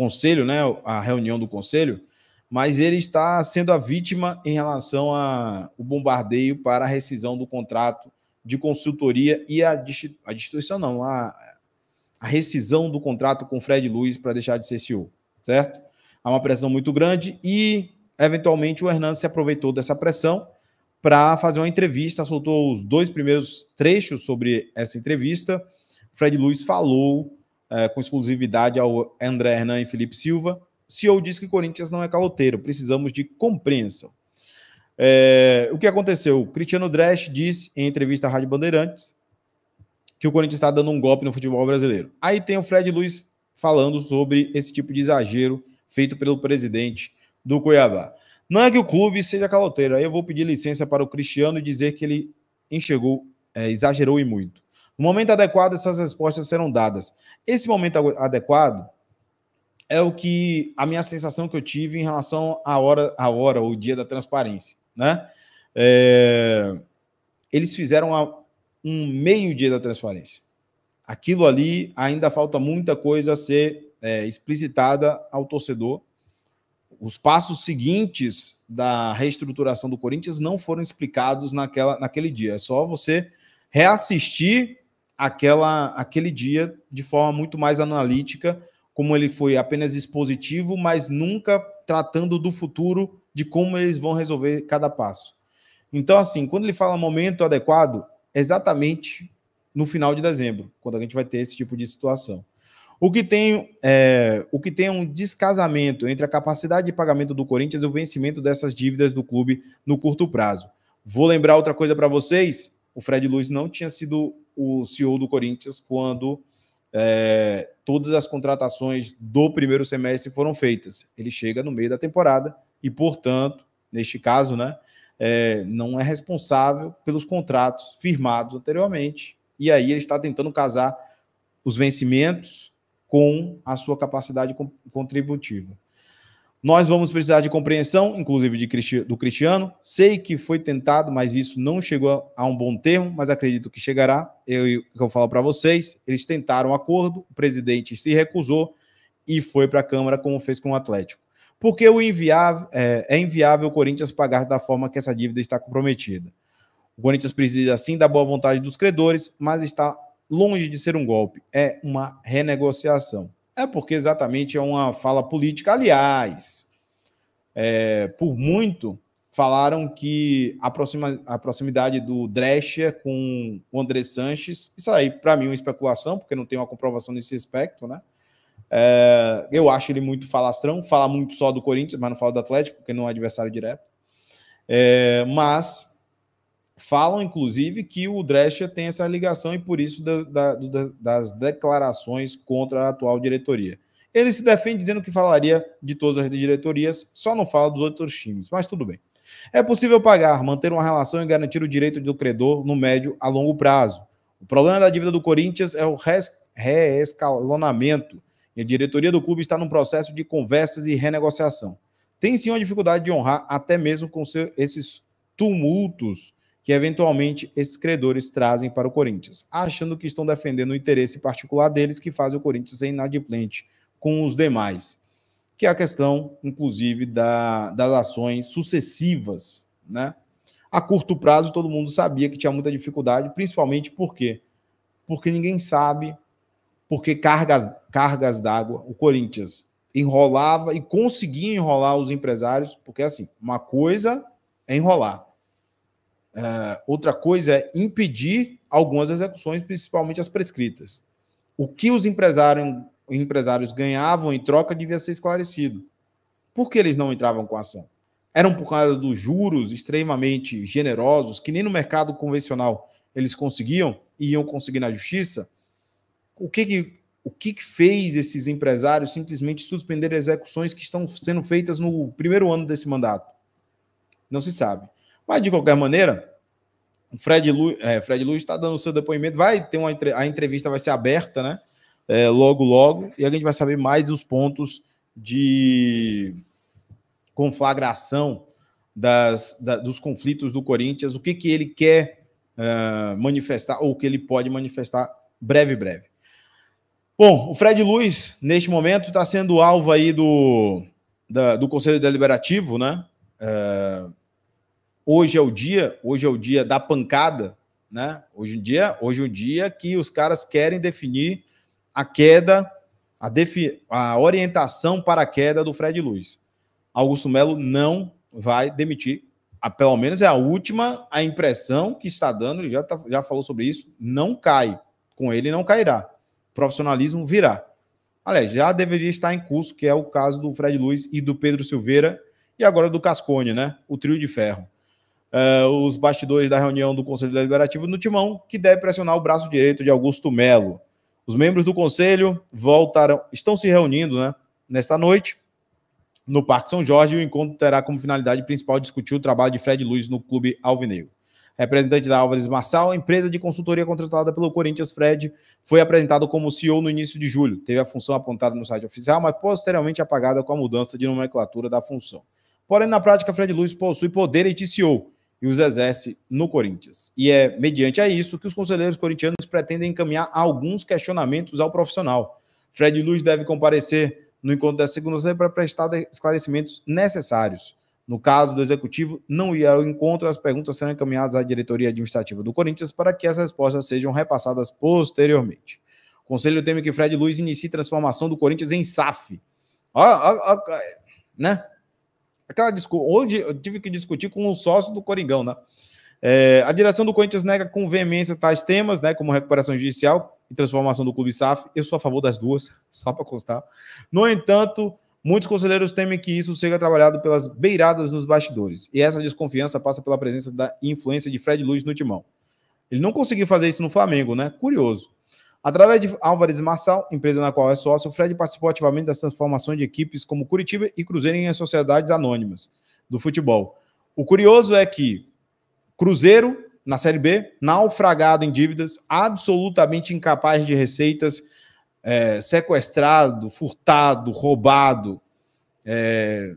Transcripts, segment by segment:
conselho, né, a reunião do conselho, mas ele está sendo a vítima em relação ao bombardeio para a rescisão do contrato de consultoria e a, a destituição, não, a, a rescisão do contrato com Fred Luiz para deixar de ser CEO, certo? Há uma pressão muito grande e, eventualmente, o Hernando se aproveitou dessa pressão para fazer uma entrevista, soltou os dois primeiros trechos sobre essa entrevista. Fred Luiz falou é, com exclusividade ao André Hernan e Felipe Silva. CEO diz que Corinthians não é caloteiro, precisamos de compreensão. É, o que aconteceu? Cristiano Dresch disse em entrevista à Rádio Bandeirantes que o Corinthians está dando um golpe no futebol brasileiro. Aí tem o Fred Luiz falando sobre esse tipo de exagero feito pelo presidente do Cuiabá. Não é que o clube seja caloteiro. Aí eu vou pedir licença para o Cristiano e dizer que ele enxergou, é, exagerou e muito. O momento adequado, essas respostas serão dadas. Esse momento adequado é o que a minha sensação que eu tive em relação à hora, à hora ou dia da transparência, né? É, eles fizeram a, um meio dia da transparência. Aquilo ali ainda falta muita coisa a ser é, explicitada ao torcedor. Os passos seguintes da reestruturação do Corinthians não foram explicados naquela, naquele dia. É só você reassistir aquela, aquele dia de forma muito mais analítica, como ele foi apenas expositivo, mas nunca tratando do futuro de como eles vão resolver cada passo. Então, assim, quando ele fala momento adequado, exatamente no final de dezembro, quando a gente vai ter esse tipo de situação. O que tem, é, o que tem um descasamento entre a capacidade de pagamento do Corinthians e o vencimento dessas dívidas do clube no curto prazo. Vou lembrar outra coisa para vocês: o Fred Luiz não tinha sido o CEO do Corinthians quando é, todas as contratações do primeiro semestre foram feitas. Ele chega no meio da temporada e, portanto, neste caso, né, é, não é responsável pelos contratos firmados anteriormente. E aí ele está tentando casar os vencimentos com a sua capacidade contributiva. Nós vamos precisar de compreensão, inclusive de, do Cristiano. Sei que foi tentado, mas isso não chegou a um bom termo, mas acredito que chegará. Eu, eu falo para vocês, eles tentaram um acordo, o presidente se recusou e foi para a Câmara, como fez com o Atlético. Porque o inviável, é, é inviável o Corinthians pagar da forma que essa dívida está comprometida. O Corinthians precisa sim da boa vontade dos credores, mas está longe de ser um golpe, é uma renegociação. É porque exatamente é uma fala política. Aliás, é, por muito falaram que a, proxima, a proximidade do Drescher com o André Sanches, isso aí para mim é uma especulação, porque não tem uma comprovação nesse aspecto, né? É, eu acho ele muito falastrão, fala muito só do Corinthians, mas não fala do Atlético, porque não é adversário direto. É, mas falam, inclusive, que o Drescher tem essa ligação e por isso da, da, da, das declarações contra a atual diretoria. Ele se defende dizendo que falaria de todas as diretorias, só não fala dos outros times, mas tudo bem. É possível pagar, manter uma relação e garantir o direito do credor no médio a longo prazo. O problema da dívida do Corinthians é o reescalonamento, e a diretoria do clube está num processo de conversas e renegociação. Tem sim uma dificuldade de honrar, até mesmo com esses tumultos que eventualmente esses credores trazem para o Corinthians, achando que estão defendendo o interesse particular deles que faz o Corinthians ser inadimplente com os demais, que é a questão, inclusive, da, das ações sucessivas. Né? A curto prazo, todo mundo sabia que tinha muita dificuldade, principalmente por quê? Porque ninguém sabe, porque carga, cargas d'água, o Corinthians enrolava e conseguia enrolar os empresários, porque assim, uma coisa é enrolar, é, outra coisa é impedir algumas execuções, principalmente as prescritas. O que os empresário, empresários ganhavam em troca devia ser esclarecido. Por que eles não entravam com a ação? Eram por causa dos juros extremamente generosos, que nem no mercado convencional eles conseguiam e iam conseguir na justiça? O que, que o que, que fez esses empresários simplesmente suspender execuções que estão sendo feitas no primeiro ano desse mandato? Não se sabe. Mas, de qualquer maneira, o Fred Lu, é, Fred Luiz está dando o seu depoimento. Vai ter uma a entrevista vai ser aberta, né? É, logo, logo, e a gente vai saber mais os pontos de conflagração das, da, dos conflitos do Corinthians, o que, que ele quer uh, manifestar ou o que ele pode manifestar breve, breve. Bom, o Fred Luiz, neste momento, está sendo alvo aí do, da, do Conselho Deliberativo, né? Uh, hoje é o dia, hoje é o dia da pancada, né? Hoje em dia, hoje é o dia que os caras querem definir a queda, a, defi a orientação para a queda do Fred Luiz. Augusto Melo não vai demitir. A, pelo menos é a última a impressão que está dando, ele já, tá, já falou sobre isso, não cai. Com ele não cairá. profissionalismo virá. Aliás, já deveria estar em curso, que é o caso do Fred Luiz e do Pedro Silveira, e agora do Cascone, né? O trio de ferro uh, os bastidores da reunião do Conselho Deliberativo no Timão, que deve pressionar o braço direito de Augusto Melo. Os membros do Conselho voltaram estão se reunindo né, nesta noite no Parque São Jorge e o encontro terá como finalidade principal discutir o trabalho de Fred Luiz no Clube Alvinegro. Representante da Álvares Marçal, empresa de consultoria contratada pelo Corinthians, Fred foi apresentado como CEO no início de julho. Teve a função apontada no site oficial, mas posteriormente apagada com a mudança de nomenclatura da função. Porém, na prática, Fred Luiz possui poder de CEO e os exerce no Corinthians. E é mediante a isso que os conselheiros corintianos pretendem encaminhar alguns questionamentos ao profissional. Fred Luiz deve comparecer no encontro da segunda-feira para prestar esclarecimentos necessários. No caso do executivo, não ir ao encontro, as perguntas serão encaminhadas à diretoria administrativa do Corinthians para que as respostas sejam repassadas posteriormente. O conselho teme que Fred Luiz inicie transformação do Corinthians em SAF. Ó, ó, ó, né? Aquela discussão. Hoje eu tive que discutir com um sócio do Coringão, né? É, a direção do Corinthians nega com veemência tais temas, né, como recuperação judicial e transformação do clube SAF. Eu sou a favor das duas, só para constar. No entanto, muitos conselheiros temem que isso seja trabalhado pelas beiradas nos bastidores. E essa desconfiança passa pela presença da influência de Fred Luiz no timão. Ele não conseguiu fazer isso no Flamengo, né? Curioso. Através de Álvares Marçal, empresa na qual é sócio, o Fred participou ativamente das transformações de equipes como Curitiba e Cruzeiro em sociedades anônimas do futebol. O curioso é que Cruzeiro, na Série B, naufragado em dívidas, absolutamente incapaz de receitas, é, sequestrado, furtado, roubado. É,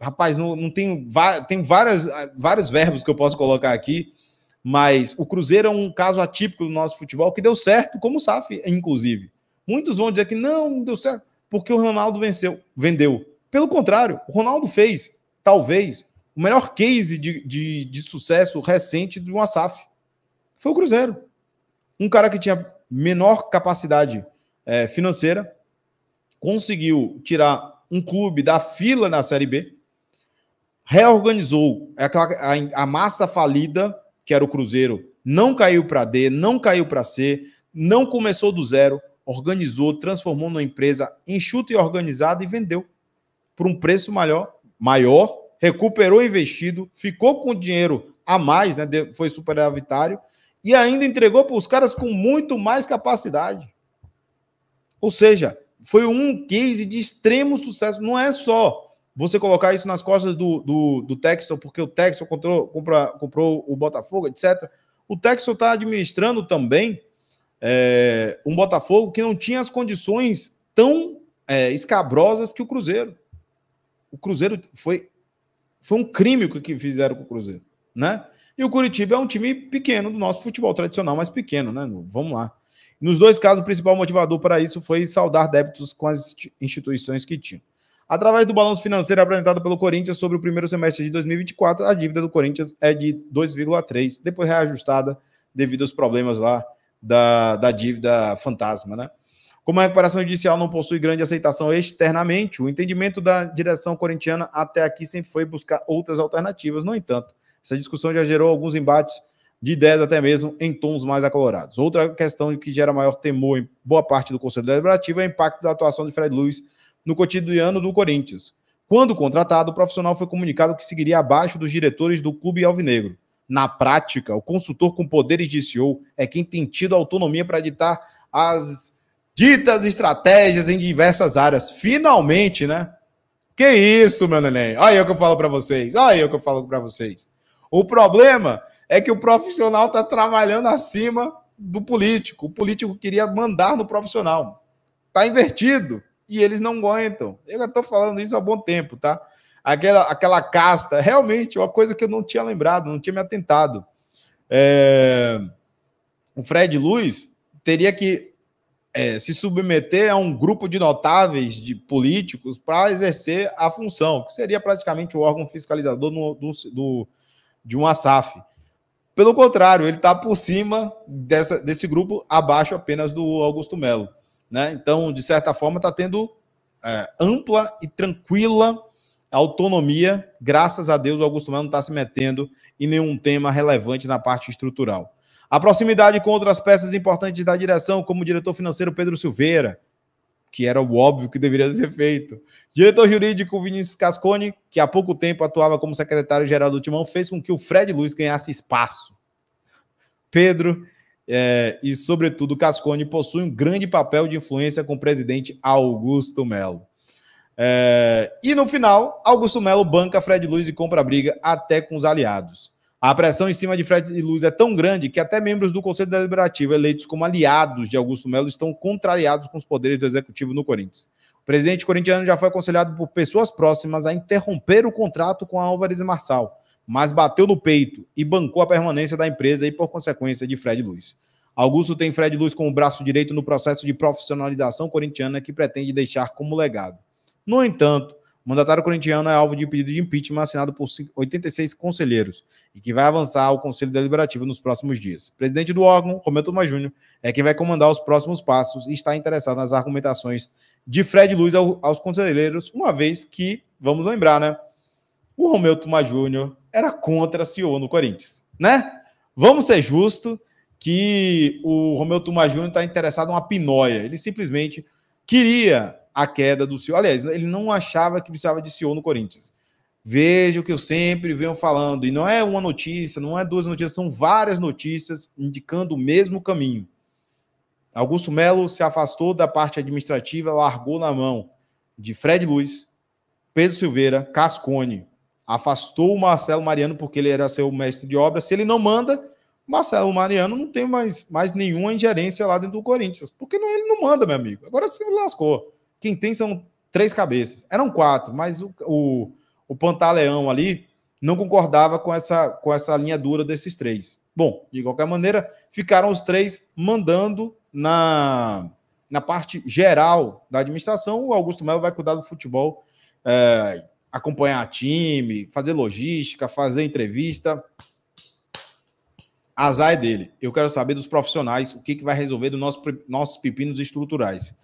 rapaz, não, não tem, tem várias, vários verbos que eu posso colocar aqui mas o Cruzeiro é um caso atípico do nosso futebol que deu certo, como o SAF, inclusive. Muitos vão dizer que não, não deu certo, porque o Ronaldo venceu, vendeu. Pelo contrário, o Ronaldo fez, talvez, o melhor case de, de, de sucesso recente de uma SAF. Foi o Cruzeiro. Um cara que tinha menor capacidade é, financeira, conseguiu tirar um clube da fila na Série B, reorganizou é a, a massa falida que era o Cruzeiro, não caiu para D, não caiu para C, não começou do zero, organizou, transformou numa empresa enxuta e organizada e vendeu por um preço maior, maior, recuperou investido, ficou com dinheiro a mais, né, foi superavitário e ainda entregou para os caras com muito mais capacidade. Ou seja, foi um case de extremo sucesso, não é só você colocar isso nas costas do, do, do Texel, porque o Texel comprou, comprou o Botafogo, etc. O Texel está administrando também é, um Botafogo que não tinha as condições tão é, escabrosas que o Cruzeiro. O Cruzeiro foi, foi um crime o que fizeram com o Cruzeiro, né? E o Curitiba é um time pequeno do nosso futebol tradicional, mas pequeno, né? Vamos lá. Nos dois casos, o principal motivador para isso foi saldar débitos com as instituições que tinham. Através do balanço financeiro apresentado pelo Corinthians sobre o primeiro semestre de 2024, a dívida do Corinthians é de 2,3, depois reajustada devido aos problemas lá da, da dívida fantasma, né? Como a recuperação judicial não possui grande aceitação externamente, o entendimento da direção corintiana até aqui sempre foi buscar outras alternativas. No entanto, essa discussão já gerou alguns embates de ideias até mesmo em tons mais acolorados. Outra questão que gera maior temor em boa parte do Conselho Deliberativo é o impacto da atuação de Fred Luiz no cotidiano do Corinthians. Quando contratado, o profissional foi comunicado que seguiria abaixo dos diretores do clube alvinegro. Na prática, o consultor com poderes de CEO é quem tem tido autonomia para ditar as ditas estratégias em diversas áreas. Finalmente, né? Que isso, meu neném. Olha aí o que eu falo para vocês. Olha aí o que eu falo para vocês. O problema é que o profissional está trabalhando acima do político. O político queria mandar no profissional. Está invertido e eles não aguentam. Eu já estou falando isso há bom tempo, tá? Aquela, aquela casta, realmente, uma coisa que eu não tinha lembrado, não tinha me atentado. É... O Fred Luiz teria que é, se submeter a um grupo de notáveis de políticos para exercer a função, que seria praticamente o órgão fiscalizador no, do, do, de uma SAF. Pelo contrário, ele está por cima dessa, desse grupo, abaixo apenas do Augusto Melo. Né? Então, de certa forma, está tendo é, ampla e tranquila autonomia, graças a Deus o Augusto Mano não está se metendo em nenhum tema relevante na parte estrutural. A proximidade com outras peças importantes da direção, como o diretor financeiro Pedro Silveira, que era o óbvio que deveria ser feito. Diretor jurídico Vinícius Cascone, que há pouco tempo atuava como secretário-geral do Timão, fez com que o Fred Luiz ganhasse espaço. Pedro é, e, sobretudo, Cascone possui um grande papel de influência com o presidente Augusto Melo. É, e no final, Augusto Melo banca Fred Luiz e compra briga até com os aliados. A pressão em cima de Fred Luiz é tão grande que até membros do Conselho Deliberativo, eleitos como aliados de Augusto Melo, estão contrariados com os poderes do executivo no Corinthians. O presidente corintiano já foi aconselhado por pessoas próximas a interromper o contrato com a Álvares e Marçal, mas bateu no peito e bancou a permanência da empresa e, por consequência, de Fred Luiz. Augusto tem Fred Luiz como braço direito no processo de profissionalização corintiana que pretende deixar como legado. No entanto, o mandatário corintiano é alvo de pedido de impeachment assinado por 86 conselheiros e que vai avançar ao Conselho Deliberativo nos próximos dias. presidente do órgão, Romeu Tuma Júnior, é quem vai comandar os próximos passos e está interessado nas argumentações de Fred Luiz aos conselheiros, uma vez que, vamos lembrar, né? o Romeu Tuma Júnior era contra CEO no Corinthians, né? Vamos ser justos que o Romeu Tuma Júnior está interessado em uma pinóia. Ele simplesmente queria a queda do CEO. Aliás, ele não achava que precisava de CEO no Corinthians. Veja o que eu sempre venho falando, e não é uma notícia, não é duas notícias, são várias notícias indicando o mesmo caminho. Augusto Melo se afastou da parte administrativa, largou na mão de Fred Luiz, Pedro Silveira, Cascone afastou o Marcelo Mariano porque ele era seu mestre de obra. Se ele não manda, Marcelo Mariano não tem mais, mais nenhuma ingerência lá dentro do Corinthians, porque não, ele não manda, meu amigo. Agora se lascou. Quem tem são três cabeças. Eram quatro, mas o, o, o Pantaleão ali não concordava com essa, com essa linha dura desses três. Bom, de qualquer maneira, ficaram os três mandando na, na parte geral da administração. O Augusto Melo vai cuidar do futebol é, acompanhar time, fazer logística, fazer entrevista. Azar é dele. Eu quero saber dos profissionais o que, que vai resolver dos nosso, nossos pepinos estruturais.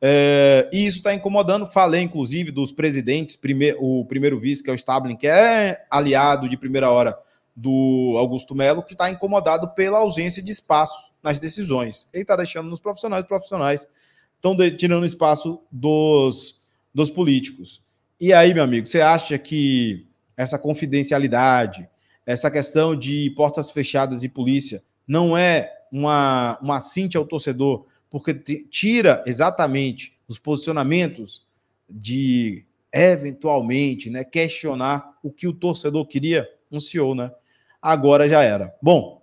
É, e isso está incomodando. Falei, inclusive, dos presidentes, primeir, o primeiro vice, que é o Stablin, que é aliado de primeira hora do Augusto Melo, que está incomodado pela ausência de espaço nas decisões. Ele está deixando nos profissionais, os profissionais estão tirando espaço dos, dos políticos. E aí, meu amigo, você acha que essa confidencialidade, essa questão de portas fechadas e polícia, não é uma, uma cinte ao torcedor, porque tira exatamente os posicionamentos de eventualmente né, questionar o que o torcedor queria, um CEO, né? Agora já era. Bom,